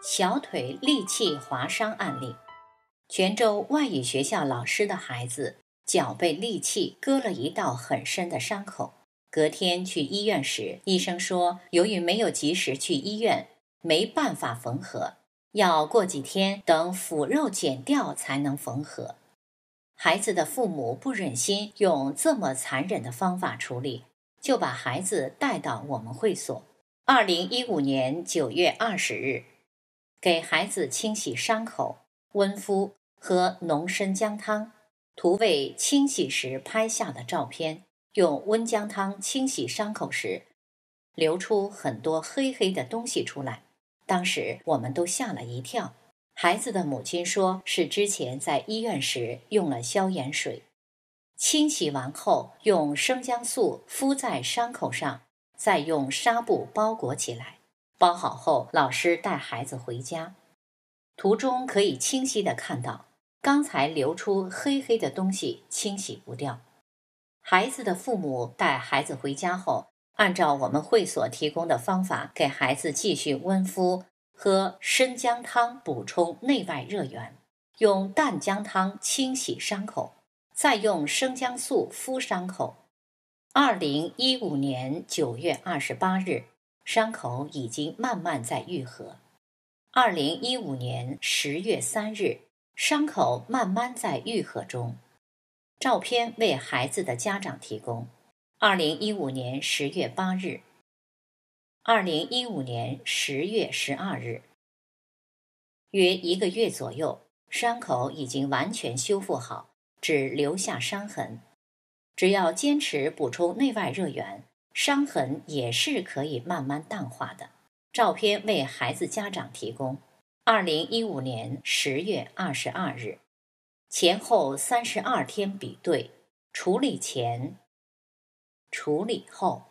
小腿利器划伤案例，泉州外语学校老师的孩子脚被利器割了一道很深的伤口。隔天去医院时，医生说，由于没有及时去医院，没办法缝合，要过几天等腐肉剪掉才能缝合。孩子的父母不忍心用这么残忍的方法处理，就把孩子带到我们会所。二零一五年九月二十日。给孩子清洗伤口、温敷和浓参姜汤，图为清洗时拍下的照片。用温姜汤清洗伤口时，流出很多黑黑的东西出来，当时我们都吓了一跳。孩子的母亲说是之前在医院时用了消炎水，清洗完后用生姜素敷在伤口上，再用纱布包裹起来。包好后，老师带孩子回家，途中可以清晰的看到刚才流出黑黑的东西，清洗不掉。孩子的父母带孩子回家后，按照我们会所提供的方法，给孩子继续温敷喝生姜汤补充内外热源，用淡姜汤清洗伤口，再用生姜素敷伤口。二零一五年九月二十八日。伤口已经慢慢在愈合。二零一五年十月三日，伤口慢慢在愈合中。照片为孩子的家长提供。二零一五年十月八日，二零一五年十月十二日，约一个月左右，伤口已经完全修复好，只留下伤痕。只要坚持补充内外热源。伤痕也是可以慢慢淡化的。照片为孩子家长提供。二零一五年十月二十二日，前后三十二天比对，处理前、处理后。